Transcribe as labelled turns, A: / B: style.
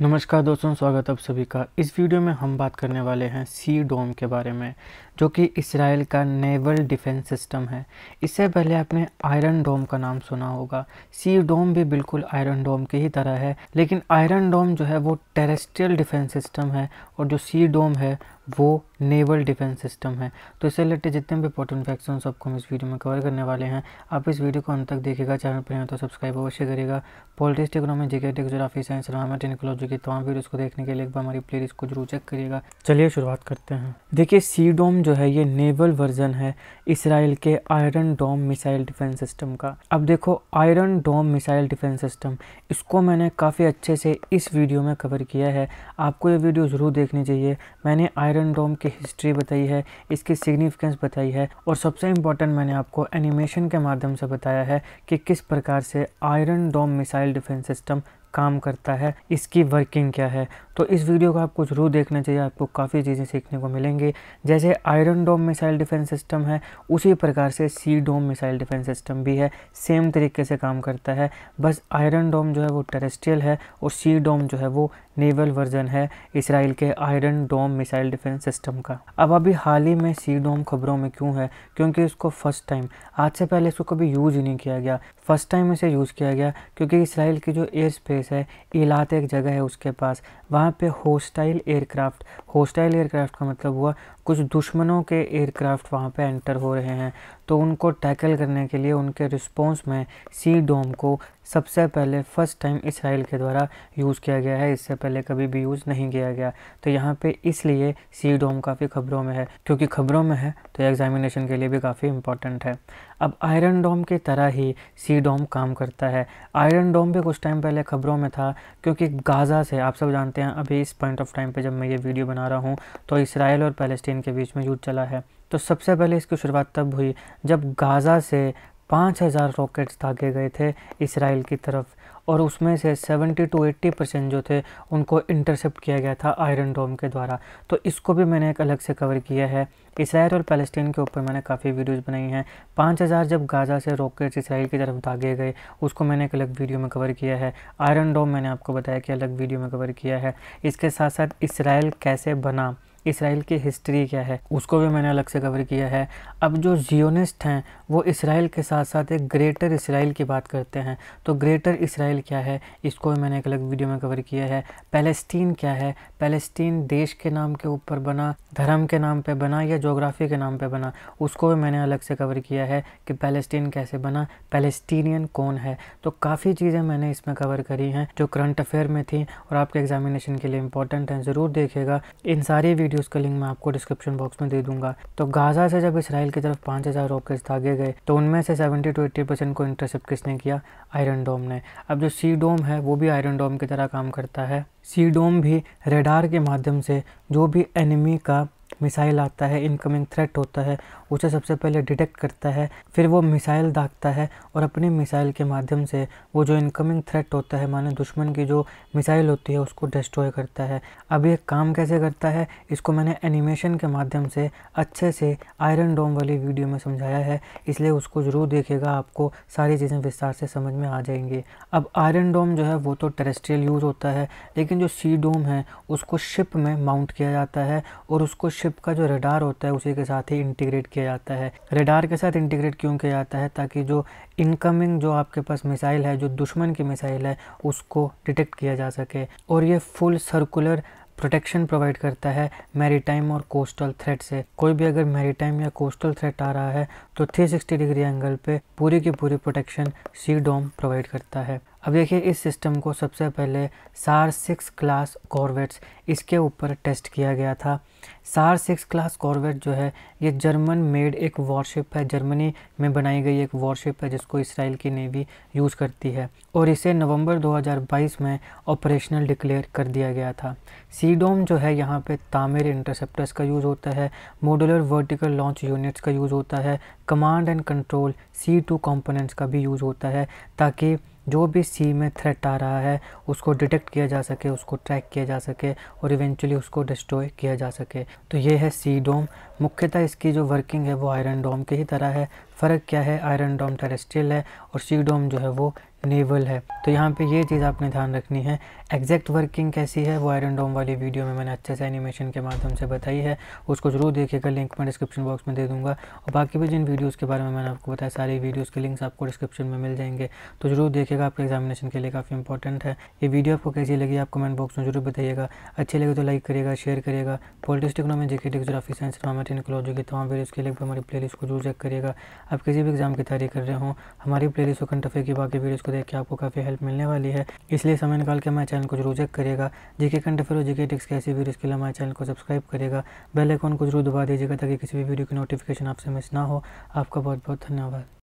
A: नमस्कार दोस्तों स्वागत है आप सभी का इस वीडियो में हम बात करने वाले हैं सी डोम के बारे में जो कि इसराइल का नेवल डिफेंस सिस्टम है इससे पहले आपने आयरन डोम का नाम सुना होगा सी डोम भी बिल्कुल आयरन डोम की ही तरह है लेकिन आयरन डोम जो है वो टेरेस्ट्रियल डिफेंस सिस्टम है और जो सी डोम है वो नेवल डिफेंस सिस्टम है तो इससे रिलेटेड जितने भी इंपॉर्टेंट फैक्ट्स हैं सबको हम इस वीडियो में कवर करने वाले हैं आप इस वीडियो को अंत तक देखेगा चैनल पर हैं तो सब्सक्राइब अवश्य करेगा politics economy GK geography science रामा टेक्नोलॉजी की तमाम वीडियोज़ को देखने के लिए एक बार हमारी प्ले को जरूर चेक करिएगा चलिए शुरुआत करते हैं देखिए सी डोम जो है ये नेवल वर्जन है इसराइल के iron dome missile defence system का अब देखो iron dome missile defence system इसको मैंने काफ़ी अच्छे से इस वीडियो में कवर किया है आपको ये वीडियो ज़रूर देखनी चाहिए मैंने आयरन डोम की हिस्ट्री बताई है इसकी सिग्निफिकेंस बताई है और सबसे इम्पोर्टेंट मैंने आपको एनिमेशन के माध्यम से बताया है कि किस प्रकार से iron dome missile defence system काम करता है इसकी वर्किंग क्या है तो इस वीडियो को आपको जरूर देखना चाहिए आपको काफ़ी चीज़ें सीखने को मिलेंगी जैसे iron dome missile defence system है उसी प्रकार से C dome missile defence system भी है सेम तरीके से काम करता है बस आयरन डोम जो है वो टेरेस्ट्रियल है और सी डोम जो है वो नेवल वर्जन है इसराइल के iron dome missile defence system का अब अभी हाल ही में सी डोम खबरों में क्यों है क्योंकि इसको फर्स्ट टाइम आज से पहले इसको कभी यूज ही नहीं किया गया फर्स्ट टाइम इसे यूज़ किया गया क्योंकि इसराइल की जो एयर स्पेस है इलात एक जगह है उसके पास वहाँ पे होस्टाइल एयरक्राफ्ट होस्टाइल एयरक्राफ्ट का मतलब हुआ कुछ दुश्मनों के एयरक्राफ्ट वहाँ पे एंटर हो रहे हैं तो उनको टैकल करने के लिए उनके रिस्पॉन्स में सी डोम को सबसे पहले फ़र्स्ट टाइम इसराइल के द्वारा यूज़ किया गया है इससे पहले कभी भी यूज़ नहीं किया गया तो यहाँ पे इसलिए सी डोम काफ़ी खबरों में है क्योंकि खबरों में है तो एग्जामिनेशन के लिए भी काफ़ी इंपॉर्टेंट है अब आयरन डोम की तरह ही सी डोम काम करता है आयरन डोम भी कुछ टाइम पहले खबरों में था क्योंकि गाज़ा से आप सब जानते हैं अभी इस पॉइंट ऑफ टाइम पे जब मैं ये वीडियो बना रहा हूँ तो इसराइल और पैलेस्टीन के बीच में युद्ध चला है तो सबसे पहले इसकी शुरुआत तब हुई जब गाज़ा से पाँच हज़ार रॉकेट्स दागे गए थे इसराइल की तरफ और उसमें से 70 टू 80 परसेंट जो थे उनको इंटरसेप्ट किया गया था आयरन डोम के द्वारा तो इसको भी मैंने एक अलग से कवर किया है इसराइल और पैलेस्टीन के ऊपर मैंने काफ़ी वीडियोज़ बनाई हैं पाँच हज़ार जब गाज़ा से रॉकेट्स इसराइल की तरफ दागे गए उसको मैंने एक अलग वीडियो में कवर किया है आयरन डोम मैंने आपको बताया कि अलग वीडियो में कवर किया है इसके साथ साथ इसराइल कैसे बना इसराइल की हिस्ट्री क्या है उसको भी मैंने अलग से कवर किया है अब जो जियोनिस्ट हैं वो इसराइल के साथ साथ एक ग्रेटर इसराइल की बात करते हैं तो ग्रेटर इसराइल क्या है इसको भी मैंने एक अलग वीडियो में कवर किया है पैलेस्टीन क्या है पैलेस्टीन देश के नाम के ऊपर बना धर्म के नाम पर बना या जोग्राफी के नाम पर बना उसको भी मैंने अलग से कवर किया है कि पैलेस्टीन कैसे बना पैलेस्टीनियन कौन है तो काफ़ी चीज़ें मैंने इसमें कवर करी हैं जो करंट अफेयर में थी और आपके एग्जामिनेशन के लिए इंपॉर्टेंट हैं ज़रूर देखेगा इन सारी वीडियो भी उसका लिंक मैं आपको डिस्क्रिप्शन बॉक्स में दे दूंगा तो गाजा से जब इसराइल की तरफ पाँच हज़ार रॉकेट्स दागे गए तो उनमें से सेवेंटी टू एट्टी परसेंट को इंटरसेप्ट किसने किया आयरन डोम ने अब जो सी डोम है वो भी आयरन डोम की तरह काम करता है सी डोम भी रेडार के माध्यम से जो भी एनिमी का मिसाइल आता है इनकमिंग थ्रेट होता है उसे सबसे पहले डिटेक्ट करता है फिर वो मिसाइल दागता है और अपनी मिसाइल के माध्यम से वो जो इनकमिंग थ्रेट होता है माने दुश्मन की जो मिसाइल होती है उसको डिस्ट्रॉय करता है अब ये काम कैसे करता है इसको मैंने एनिमेशन के माध्यम से अच्छे से आयरन डोम वाली वीडियो में समझाया है इसलिए उसको ज़रूर देखेगा आपको सारी चीज़ें विस्तार से समझ में आ जाएंगी अब आयरन डोम जो है वो तो टेरेस्ट्रियल यूज़ होता है लेकिन जो सी डोम है उसको शिप में माउंट किया जाता है और उसको शिप का जो रडार होता है उसी के साथ ही इंटीग्रेट किया किया जाता है रेडार के साथ इंटीग्रेट क्यों किया जाता है ताकि जो इनकमिंग जो आपके पास मिसाइल है जो दुश्मन की मिसाइल है उसको डिटेक्ट किया जा सके और ये फुल सर्कुलर प्रोटेक्शन प्रोवाइड करता है मैरीटाइम और कोस्टल थ्रेट से कोई भी अगर मैरीटाइम या कोस्टल थ्रेट आ रहा है तो 360 डिग्री एंगल पे पूरी की पूरी प्रोटेक्शन सी डोम प्रोवाइड करता है अब देखिए इस सिस्टम को सबसे पहले सार सिक्स क्लास कॉर्वेट्स इसके ऊपर टेस्ट किया गया था सार सिक्स क्लास कॉर्वेट जो है ये जर्मन मेड एक वॉरशिप है जर्मनी में बनाई गई एक वॉरशिप है जिसको इसराइल की नेवी यूज़ करती है और इसे नवंबर 2022 में ऑपरेशनल डिक्लेयर कर दिया गया था सीडोम जो है यहाँ पर तामिर इंटरसेप्टर्स का यूज़ होता है मॉडुलर वर्टिकल लॉन्च यूनिट्स का यूज़ होता है command and control C two components का भी यूज़ होता है ताकि जो भी सी में थ्रेट आ रहा है उसको डिटेक्ट किया जा सके उसको ट्रैक किया जा सके और इवेंचुअली उसको डिस्ट्रॉय किया जा सके तो ये है सी डोम मुख्यतः इसकी जो वर्किंग है वो आयरन डोम की ही तरह है फ़र्क क्या है आयरन डोम टेरेस्ट्रियल है और सी डोम जो है वो नेवल है तो यहाँ पे ये चीज़ आपने ध्यान रखनी है एग्जैक्ट वर्किंग कैसी है वो आयरन डोम वाली वीडियो में मैंने अच्छे से एनिमेशन के माध्यम से बताई है उसको जरूर देखिएगा लिंक मैं डिस्क्रिप्शन बॉक्स में दे दूँगा और बाकी भी जिन वीडियोज़ के बारे में मैंने आपको बताया सारी वीडियोज़ के लिंक्स आपको डिस्क्रिप्शन में मिल जाएंगे तो जरूर देखिएगा आपके एग्जामिनेशन के लिए काफ़ी इंपॉर्टेंट है ये वीडियो आपको कैसी लगी आप कमेंट बॉक्स में जरूर बताइएगा अच्छी लगे तो लाइक करिएगा शेयर करेगा पॉलिटिक्स जी के डिग्राफी साइंस हमारे के की तमाम वीडियोज़ के लिंक पर हमारी प्ले को जरूर चेक करिएगा आप किसी भी एग्जाम की तैयारी कर रहे हो हमारी प्ले लिस्ट कंटफे की बाकी वीडियोज़ तो देख के आपको काफ़ी हेल्प मिलने वाली है इसलिए समय निकाल के हमारे चैनल को जरूर चेक करिएगा जीके कंट फिर जीके टिक्स कैसी वीडियो इसके लिए हमारे चैनल को सब्सक्राइब करेगा बेल आइकॉन को जरूर दबा दीजिएगा ताकि किसी भी वीडियो की नोटिफिकेशन आपसे मिस ना हो आपका बहुत बहुत धन्यवाद